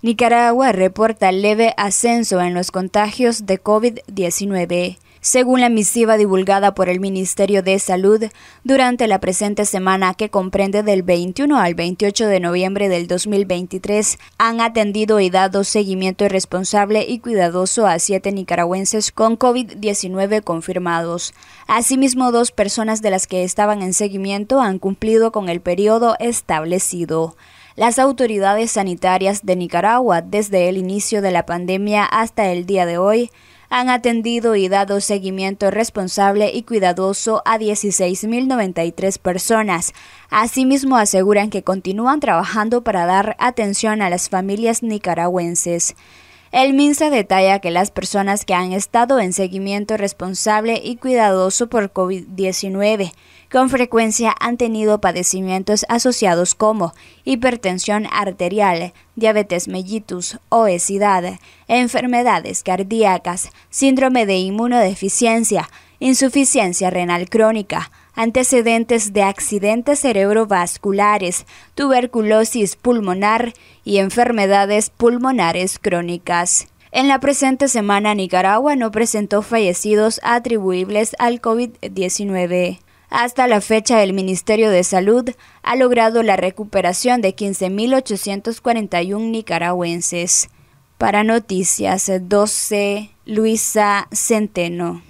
Nicaragua reporta leve ascenso en los contagios de COVID-19. Según la misiva divulgada por el Ministerio de Salud durante la presente semana que comprende del 21 al 28 de noviembre del 2023, han atendido y dado seguimiento responsable y cuidadoso a siete nicaragüenses con COVID-19 confirmados. Asimismo, dos personas de las que estaban en seguimiento han cumplido con el periodo establecido. Las autoridades sanitarias de Nicaragua, desde el inicio de la pandemia hasta el día de hoy, han atendido y dado seguimiento responsable y cuidadoso a 16.093 personas. Asimismo, aseguran que continúan trabajando para dar atención a las familias nicaragüenses. El MINSA detalla que las personas que han estado en seguimiento responsable y cuidadoso por COVID-19 con frecuencia han tenido padecimientos asociados como hipertensión arterial, diabetes mellitus, obesidad, enfermedades cardíacas, síndrome de inmunodeficiencia, insuficiencia renal crónica, antecedentes de accidentes cerebrovasculares, tuberculosis pulmonar y enfermedades pulmonares crónicas. En la presente semana Nicaragua no presentó fallecidos atribuibles al COVID-19. Hasta la fecha, el Ministerio de Salud ha logrado la recuperación de 15.841 nicaragüenses. Para Noticias 12, Luisa Centeno.